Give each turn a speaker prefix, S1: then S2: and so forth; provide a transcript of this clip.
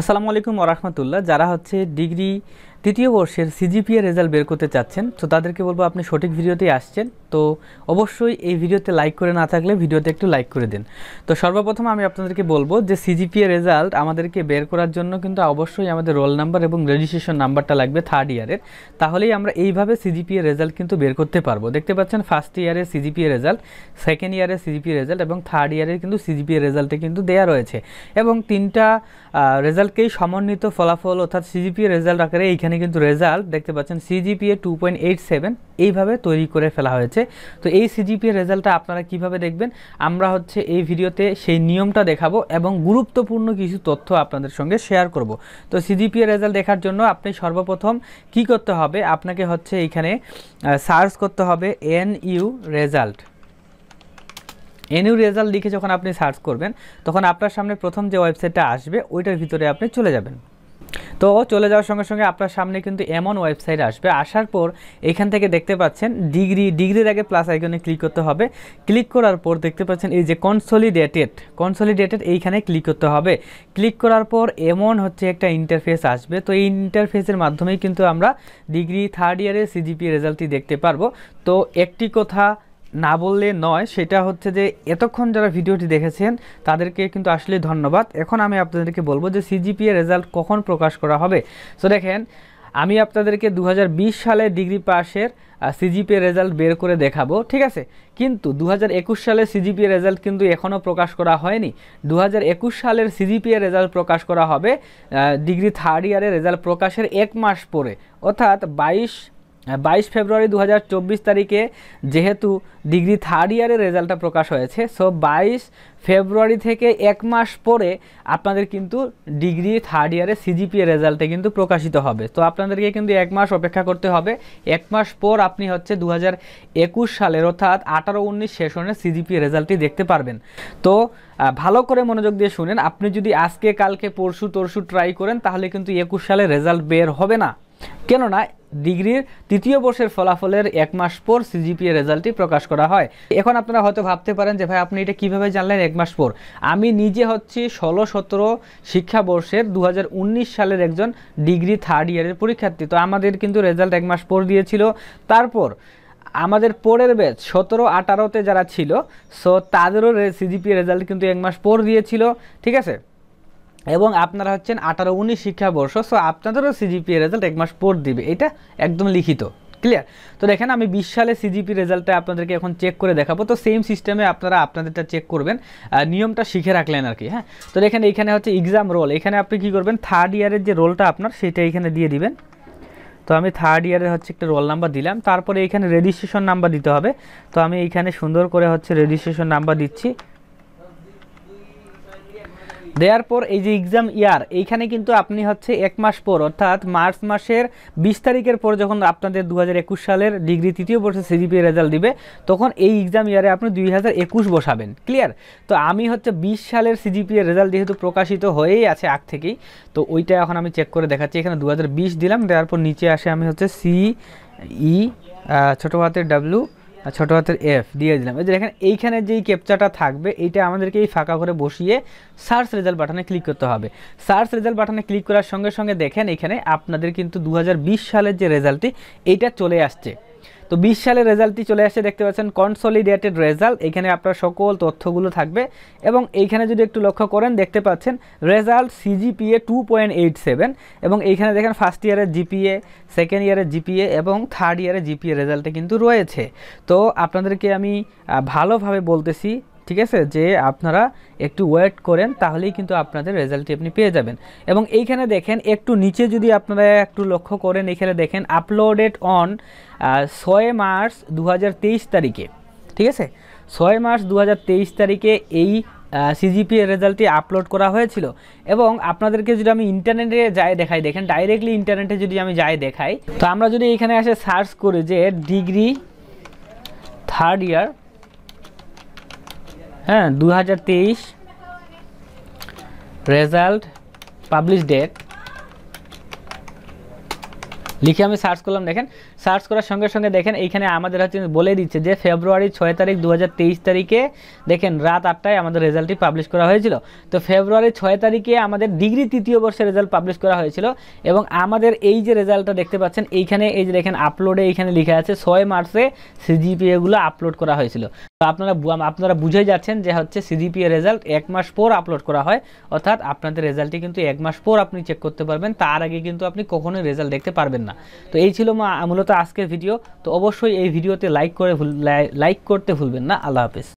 S1: আসসালামু আলাইকুম ওরহমতুল্লাহ যারা হচ্ছে ডিগ্রি তৃতীয় বর্ষের সিজিপিএ রেজাল্ট বের করতে চাচ্ছেন তো তাদেরকে বলবো আপনি সঠিক ভিডিওতেই আসছেন তো অবশ্যই এই ভিডিওতে লাইক করে না থাকলে ভিডিওতে একটু লাইক করে দিন তো সর্বপ্রথম আমি আপনাদেরকে বলবো যে সিজিপিএ রেজাল্ট আমাদেরকে বের করার জন্য কিন্তু অবশ্যই আমাদের রোল নাম্বার এবং রেজিস্ট্রেশন নাম্বারটা লাগবে থার্ড ইয়ারের তাহলেই আমরা এইভাবে সিজিপিএ রেজাল্ট কিন্তু বের করতে পারবো দেখতে পাচ্ছেন ফার্স্ট ইয়ারে সিজিপিএ রেজাল্ট সেকেন্ড ইয়ারে সিজিপিএ রেজাল্ট এবং থার্ড ইয়ারের কিন্তু সিজিপিএ রেজাল্টে কিন্তু দেয়া রয়েছে এবং তিনটা রেজাল্টকেই সমন্বিত ফলাফল অর্থাৎ সিজিপিএ রেজাল্ট আকারে এইখানে এখানে কিন্তু রেজাল্ট দেখতে পাচ্ছেন CGPA two point eight seven এইভাবে তৈরি করে ফেলা হয়েছে তো এই সিজিপিএ রেজাল্টটা আপনারা কিভাবে দেখবেন আমরা হচ্ছে এই ভিডিওতে সেই নিয়মটা দেখাবো এবং গুরুত্বপূর্ণ কিছু তথ্য আপনাদের সঙ্গে শেয়ার করব তো সিজিপিএ রেজাল্ট দেখার জন্য আপনি সর্বপ্রথম কি করতে হবে আপনাকে হচ্ছে এখানে সার্চ করতে হবে N U result NU result লিখে যখন আপনি সার্চ করবেন তখন আপনার সামনে প্রথম যে ওয়েবসাইটটা আসবে ওইটার ভিতরে আপনি চলে যাবেন তো চলে যাওয়ার সঙ্গে সঙ্গে আপনার সামনে কিন্তু এমন ওয়েবসাইট আসবে আসার পর এখান থেকে দেখতে পাচ্ছেন ডিগ্রি ডিগ্রির আগে প্লাস আইকনে ক্লিক করতে হবে ক্লিক করার পর দেখতে পাচ্ছেন এই যে কনসলিডেটেড কনসলিডেটেড এইখানে ক্লিক করতে হবে ক্লিক করার পর এমন হচ্ছে একটা ইন্টারফেস আসবে তো এই ইন্টারফেসের মাধ্যমেই কিন্তু আমরা ডিগ্রি থার্ড ইয়ারের সিজিপি রেজাল্টটি দেখতে পারবো তো একটি কথা না বললে নয় সেটা হচ্ছে যে এতক্ষণ যারা ভিডিওটি দেখেছেন তাদেরকে কিন্তু আসলে ধন্যবাদ এখন আমি আপনাদেরকে বলবো যে সিজিপিএ রেজাল্ট কখন প্রকাশ করা হবে সো দেখেন আমি আপনাদেরকে দু হাজার সালে ডিগ্রি পাশের এর রেজাল্ট বের করে দেখাবো ঠিক আছে কিন্তু দু সালে সিজিপি এর রেজাল্ট কিন্তু এখনও প্রকাশ করা হয়নি দু সালের সিজিপিএ রেজাল্ট প্রকাশ করা হবে ডিগ্রি থার্ড ইয়ারের রেজাল্ট প্রকাশের এক মাস পরে অর্থাৎ বাইশ বাইশ ফেব্রুয়ারি দু তারিখে যেহেতু ডিগ্রি থার্ড ইয়ারের রেজাল্টটা প্রকাশ হয়েছে সো বাইশ ফেব্রুয়ারি থেকে এক মাস পরে আপনাদের কিন্তু ডিগ্রি থার্ড ইয়ারে সিজিপিএ রেজাল্টে কিন্তু প্রকাশিত হবে তো আপনাদেরকে কিন্তু এক মাস অপেক্ষা করতে হবে এক মাস পর আপনি হচ্ছে দু সালের অর্থাৎ আঠারো উনিশ সেশনে সিজিপিএ রেজাল্টটি দেখতে পারবেন তো ভালো করে মনোযোগ দিয়ে শুনেন আপনি যদি আজকে কালকে পরশু তরশু ট্রাই করেন তাহলে কিন্তু একুশ সালে রেজাল্ট বের হবে না কেননা ডিগ্রির তৃতীয় বর্ষের ফলাফলের এক মাস পর সিজিপিএ রেজাল্টটি প্রকাশ করা হয় এখন আপনারা হয়তো ভাবতে পারেন যে ভাই আপনি এটা কিভাবে জানলেন এক মাস পর আমি নিজে হচ্ছি ষোলো সতেরো শিক্ষাবর্ষের দু হাজার সালের একজন ডিগ্রি থার্ড ইয়ারের পরীক্ষার্থী তো আমাদের কিন্তু রেজাল্ট এক মাস পর দিয়েছিল তারপর আমাদের পরের ব্যাচ সতেরো আঠারোতে যারা ছিল সো তাদেরও সিজিপি রেজাল্ট কিন্তু এক মাস পর দিয়েছিল ঠিক আছে এবং আপনারা হচ্ছেন আঠারো উনিশ শিক্ষাবর্ষ সো আপনাদেরও সিজিপিএ রেজাল্ট এক মাস পর দিবে এটা একদম লিখিত ক্লিয়ার তো দেখেন আমি বিশ সালে সিজিপি রেজাল্টটা আপনাদেরকে এখন চেক করে দেখাবো তো সেম সিস্টেমে আপনারা আপনাদেরটা চেক করবেন নিয়মটা শিখে রাখলেন আর কি হ্যাঁ তো দেখেন এইখানে হচ্ছে এক্সাম রোল এখানে আপনি কি করবেন থার্ড ইয়ারের যে রোলটা আপনার সেটা এখানে দিয়ে দিবেন তো আমি থার্ড ইয়ারের হচ্ছে একটা রোল নাম্বার দিলাম তারপরে এখানে রেজিস্ট্রেশন নাম্বার দিতে হবে তো আমি এইখানে সুন্দর করে হচ্ছে রেজিস্ট্রেশন নাম্বার দিচ্ছি দেওয়ার পর এই যে এক্সাম ইয়ার এইখানে কিন্তু আপনি হচ্ছে এক মাস পর অর্থাৎ মার্চ মাসের বিশ তারিখের পর যখন আপনাদের দু সালের ডিগ্রি তৃতীয় বর্ষে সিজিপি রেজাল্ট দিবে তখন এই এক্সাম ইয়ারে আপনি দুই বসাবেন ক্লিয়ার তো আমি হচ্ছে বিশ সালের সিজিপিএ রেজাল্ট যেহেতু প্রকাশিত হয়েই আছে আগ থেকেই তো ওইটা এখন আমি চেক করে দেখাচ্ছি এখানে দু দিলাম দেওয়ার পর নিচে আসে আমি হচ্ছে সি ই e, ছোটো হাতের ডাব্লু ছোট হাতের এফ দিয়ে দিলাম এই যে দেখেন এইখানে যেই ক্যাপচাটা থাকবে এইটা আমাদেরকে এই ফাঁকা করে বসিয়ে সার্চ রেজাল্ট বাটনে ক্লিক করতে হবে সার্চ রেজাল্ট বাটনে ক্লিক করার সঙ্গে সঙ্গে দেখেন এখানে আপনাদের কিন্তু দু সালের যে রেজাল্টটি এইটা চলে আসছে তো বিশ সালের রেজাল্টটি চলে আসে দেখতে পাচ্ছেন কনসলিডেটেড রেজাল্ট এখানে আপনার সকল তথ্যগুলো থাকবে এবং এইখানে যদি একটু লক্ষ্য করেন দেখতে পাচ্ছেন result CGPA two point eight seven এবং এইখানে দেখেন ফার্স্ট ইয়ারের জিপিএ সেকেন্ড ইয়ারের জিপিএ এবং থার্ড ইয়ারের জিপিএ রেজাল্টে কিন্তু রয়েছে তো আপনাদেরকে আমি ভালোভাবে বলতেছি ঠিক আছে যে আপনারা একটু ওয়েট করেন তাহলেই কিন্তু আপনাদের রেজাল্টটি আপনি পেয়ে যাবেন এবং এইখানে দেখেন একটু নিচে যদি আপনারা একটু লক্ষ্য করেন এখানে দেখেন আপলোডেড অন ছয় মার্চ দু তারিখে ঠিক আছে ছয় মার্চ দু তারিখে এই সিজিপি রেজাল্টটি আপলোড করা হয়েছিল এবং আপনাদেরকে যদি আমি ইন্টারনেটে যাই দেখাই দেখেন ডাইরেক্টলি ইন্টারনেটে যদি আমি যাই দেখাই তো আমরা যদি এখানে এসে সার্চ করি যে ডিগ্রি থার্ড ইয়ার হ্যাঁ দু হাজার রেজাল্ট পাবলিশ ডেট লিখে আমি সার্চ করলাম দেখেন সার্চ করার সঙ্গে সঙ্গে দেখেন এইখানে আমাদের হচ্ছে বলে দিচ্ছে যে ফেব্রুয়ারি ছয় তারিখ দু তারিখে দেখেন রাত আটটায় আমাদের রেজাল্টটি পাবলিশ করা হয়েছিল তো ফেব্রুয়ারি ছয় তারিখে আমাদের ডিগ্রি তৃতীয় বর্ষের রেজাল্ট পাবলিশ করা হয়েছিল এবং আমাদের এই যে রেজাল্টটা দেখতে পাচ্ছেন এইখানে এই যে দেখেন আপলোডে এইখানে লেখা আছে ছয় মার্চে সিজিপিএগুলো আপলোড করা হয়েছিল তো আপনারা আপনারা বুঝে যাচ্ছেন যে হচ্ছে সিজিপিএ রেজাল্ট এক মাস পর আপলোড করা হয় অর্থাৎ আপনাদের রেজাল্টটি কিন্তু এক মাস পর আপনি চেক করতে পারবেন তার আগে কিন্তু আপনি কখনোই রেজাল্ট দেখতে পারবেন না তো এই ছিল মূলত আজকের ভিডিও তো অবশ্যই এই ভিডিওতে লাইক করে লাইক করতে ভুলবেন না আল্লাহ হাফেজ